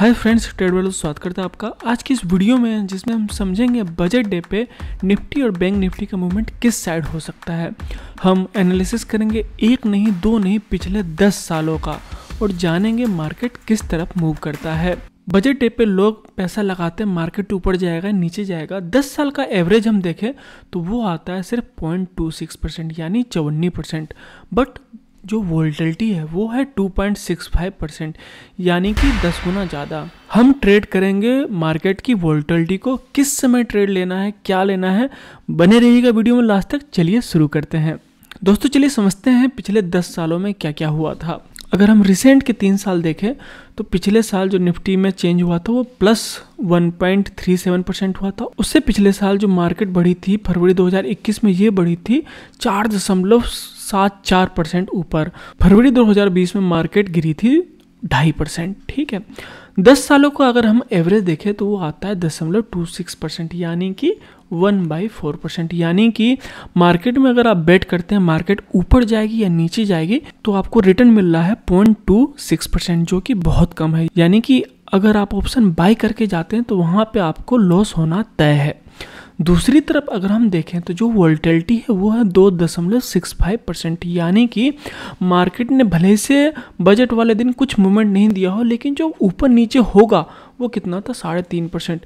hi friends trade वेलो स्वागत करता है आपका आज की इस वीडियो में जिसमें हम समझेंगे बजट डे पे निफ्टी और बैंक निफ्टी का मूवमेंट किस साइड हो सकता है हम एनालिसिस करेंगे एक नहीं दो नहीं पिछले दस सालों का और जानेंगे मार्केट किस तरफ मूव करता है बजट डे पे लोग पैसा लगाते हैं मार्केट ऊपर जाएगा नीचे जाएगा दस साल का एवरेज हम देखें तो वो आता है सिर्फ पॉइंट टू सिक्स परसेंट यानी चौवनी परसेंट बट जो वोल्टिलिटी है वो है 2.65 परसेंट यानी कि 10 गुना ज़्यादा हम ट्रेड करेंगे मार्केट की वोल्टिलिटी को किस समय ट्रेड लेना है क्या लेना है बने रहिएगा वीडियो में लास्ट तक चलिए शुरू करते हैं दोस्तों चलिए समझते हैं पिछले 10 सालों में क्या क्या हुआ था अगर हम रिसेंट के तीन साल देखें तो पिछले साल जो निफ्टी में चेंज हुआ था वो प्लस 1.37 परसेंट हुआ था उससे पिछले साल जो मार्केट बढ़ी थी फरवरी 2021 में ये बढ़ी थी चार दशमलव सात चार परसेंट ऊपर फरवरी 2020 में मार्केट गिरी थी ढाई परसेंट ठीक है दस सालों को अगर हम एवरेज देखें तो वो आता है दशमलव टू सिक्स परसेंट यानी कि वन बाई फोर परसेंट यानी कि मार्केट में अगर आप बेट करते हैं मार्केट ऊपर जाएगी या नीचे जाएगी तो आपको रिटर्न मिल रहा है पॉइंट टू सिक्स परसेंट जो कि बहुत कम है यानी कि अगर आप ऑप्शन बाई करके जाते हैं तो वहाँ पे आपको लॉस होना तय है दूसरी तरफ अगर हम देखें तो जो वोल्टेलिटी है वो है दो दशमलव सिक्स फाइव परसेंट यानी कि मार्केट ने भले से बजट वाले दिन कुछ मूवमेंट नहीं दिया हो लेकिन जो ऊपर नीचे होगा वो कितना था साढ़े तीन परसेंट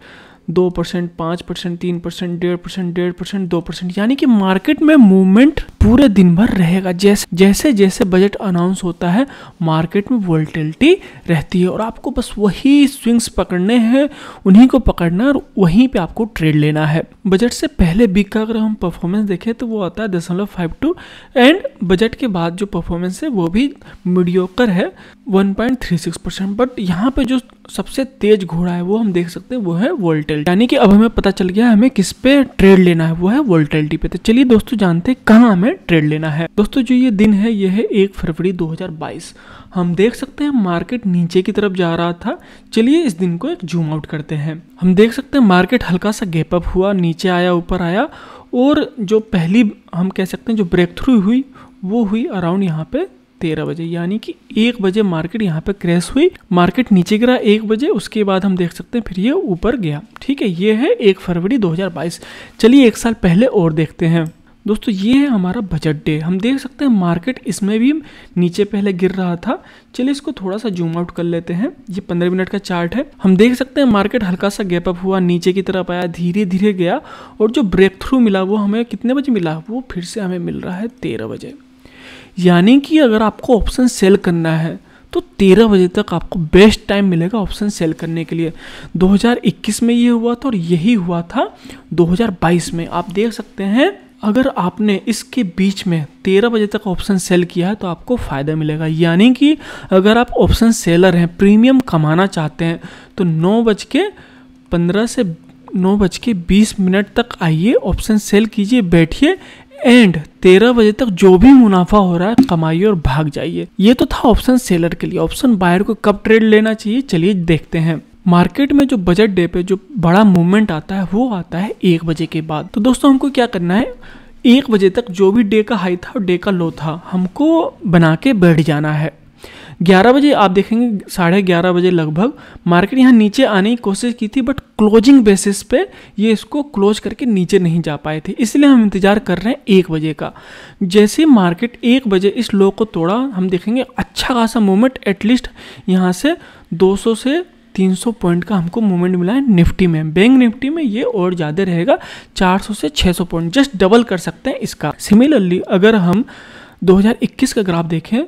दो परसेंट पाँच परसेंट तीन परसेंट डेढ़ परसेंट डेढ़ परसेंट दो परसेंट यानी कि मार्केट में मूवमेंट पूरे दिन भर रहेगा जैसे जैसे जैसे बजट अनाउंस होता है मार्केट में वोल्टिलिटी रहती है और आपको बस वही स्विंग्स पकड़ने हैं उन्हीं को पकड़ना और वहीं पे आपको ट्रेड लेना है बजट से पहले बीक का अगर हम परफॉर्मेंस देखें तो वो आता है दशमलव फाइव टू एंड बजट के बाद जो परफॉर्मेंस है वो भी मीडियोकर है one point three six percent but यहाँ पर जो सबसे तेज घोड़ा है वो हम देख सकते हैं वो है वोल्टेल यानी कि अब हमें पता चल गया हमें किस पे ट्रेड लेना है वो है वोल्टेलिटी पे तो चलिए दोस्तों जानते हैं कहाँ हमें ट्रेड लेना है दोस्तों जो ये दिन है ये है एक फरवरी 2022 हम देख सकते हैं मार्केट नीचे की तरफ जा रहा था चलिए इस दिन को एक जूम आउट करते हैं हम देख सकते हैं मार्केट हल्का सा गैप अप हुआ नीचे आया ऊपर आया और जो पहली हम कह सकते हैं जो ब्रेक थ्रू हुई वो हुई अराउंड यहाँ पे तेरह बजे यानी कि एक बजे मार्केट यहाँ पे क्रैश हुई मार्केट नीचे गिरा एक बजे उसके बाद हम देख सकते हैं फिर ये ऊपर गया ठीक है ये है एक फरवरी 2022 चलिए एक साल पहले और देखते हैं दोस्तों ये है हमारा बजट डे हम देख सकते हैं मार्केट इसमें भी नीचे पहले गिर रहा था चलिए इसको थोड़ा सा जूम आउट कर लेते हैं ये पंद्रह मिनट का चार्ट है हम देख सकते हैं मार्केट हल्का सा गैप अप हुआ नीचे की तरफ आया धीरे धीरे गया और जो ब्रेक थ्रू मिला वो हमें कितने बजे मिला वो फिर से हमें मिल रहा है तेरह बजे यानी कि अगर आपको ऑप्शन सेल करना है तो 13 बजे तक आपको बेस्ट टाइम मिलेगा ऑप्शन सेल करने के लिए 2021 में ये हुआ था और यही हुआ था 2022 में आप देख सकते हैं अगर आपने इसके बीच में 13 बजे तक ऑप्शन सेल किया है तो आपको फ़ायदा मिलेगा यानी कि अगर आप ऑप्शन सेलर हैं प्रीमियम कमाना चाहते हैं तो नौ बज के पंद्रह से नौ बज के बीस मिनट तक आइए ऑप्शन सेल कीजिए बैठिए एंड तेरह बजे तक जो भी मुनाफा हो रहा है कमाइए और भाग जाइए ये तो था ऑप्शन सेलर के लिए ऑप्शन बायर को कब ट्रेड लेना चाहिए चलिए देखते हैं मार्केट में जो बजट डे पे जो बड़ा मूवमेंट आता है वो आता है एक बजे के बाद तो दोस्तों हमको क्या करना है एक बजे तक जो भी डे का हाई था और डे का लो था हमको बना के बैठ जाना है ग्यारह बजे आप देखेंगे साढ़े ग्यारह बजे लगभग मार्केट यहाँ नीचे आने की कोशिश की थी बट क्लोजिंग बेसिस पे ये इसको क्लोज करके नीचे नहीं जा पाए थे इसलिए हम इंतज़ार कर रहे हैं एक बजे का जैसे मार्केट एक बजे इस लो को तोड़ा हम देखेंगे अच्छा खासा मूवमेंट एटलीस्ट यहाँ से 200 से 300 पॉइंट का हमको मूवमेंट मिला है निफ्टी में बैंक निफ्टी में ये और ज़्यादा रहेगा 400 से 600 पॉइंट जस्ट डबल कर सकते हैं इसका सिमिलरली अगर हम 2021 का ग्राफ देखें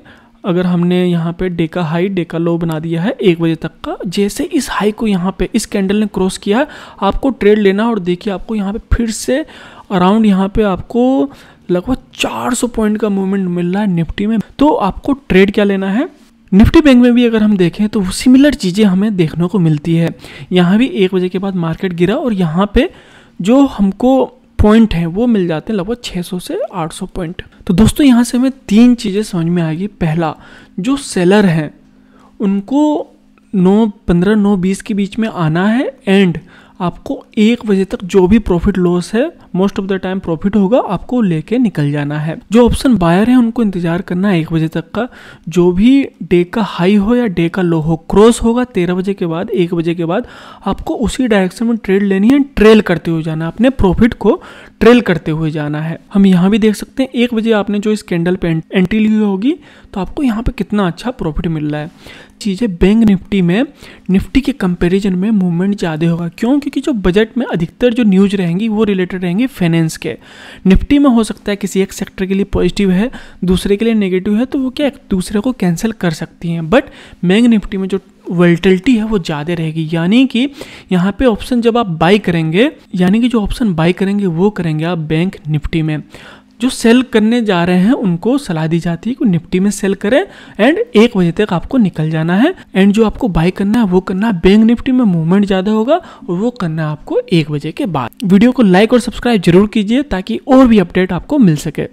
अगर हमने यहाँ पे डेका हाई डेका लो बना दिया है एक बजे तक का जैसे इस हाई को यहाँ पे इस कैंडल ने क्रॉस किया है आपको ट्रेड लेना और देखिए आपको यहाँ पे फिर से अराउंड यहाँ पे आपको लगभग 400 पॉइंट का मूवमेंट मिल रहा है निफ्टी में तो आपको ट्रेड क्या लेना है निफ्टी बैंक में भी अगर हम देखें तो सिमिलर चीज़ें हमें देखने को मिलती है यहाँ भी एक बजे के बाद मार्केट गिरा और यहाँ पर जो हमको पॉइंट हैं वो मिल जाते हैं लगभग छः से आठ पॉइंट तो दोस्तों यहाँ से हमें तीन चीज़ें समझ में आएगी पहला जो सेलर हैं उनको नौ पंद्रह नौ बीस के बीच में आना है एंड आपको एक बजे तक जो भी प्रॉफिट लॉस है most of the time profit होगा आपको लेके निकल जाना है जो ऑप्शन बायर है उनको इंतजार करना है एक बजे तक का जो भी डे का हाई हो या डे का लो हो क्रॉस होगा तेरह बजे के बाद एक बजे के बाद आपको उसी डायरेक्शन में ट्रेड लेनी है ट्रेल करते हुए जाना अपने प्रॉफिट को ट्रेल करते हुए जाना है हम यहाँ भी देख सकते हैं एक बजे आपने जो इस कैंडल पे एंट्री ली होगी तो आपको यहाँ पे कितना अच्छा प्रॉफिट मिल रहा है चीज़ें बैंक निफ्टी में निफ्टी के कंपैरिजन में मूवमेंट ज़्यादा होगा क्यों क्योंकि जो बजट में अधिकतर जो न्यूज रहेंगी वो रिलेटेड रहेंगी जाएंगी फाइनेंस के निफ्टी में हो सकता है किसी एक सेक्टर के लिए पॉजिटिव है दूसरे के लिए नेगेटिव है तो वो क्या एक दूसरे को कैंसिल कर सकती हैं बट मैंग निफ्टी में जो वेल्टिलिटी है वो ज़्यादा रहेगी यानी कि यहाँ पे ऑप्शन जब आप बाई करेंगे यानी कि जो ऑप्शन बाई करेंगे वो करेंगे आप बैंक निफ्टी में जो सेल करने जा रहे हैं उनको सलाह दी जाती है कि निफ्टी में सेल करें एंड एक बजे तक आपको निकल जाना है एंड जो आपको बाय करना है वो करना है बैंक निफ्टी में मूवमेंट ज़्यादा होगा और वो करना है आपको एक बजे के बाद वीडियो को लाइक और सब्सक्राइब जरूर कीजिए ताकि और भी अपडेट आपको मिल सके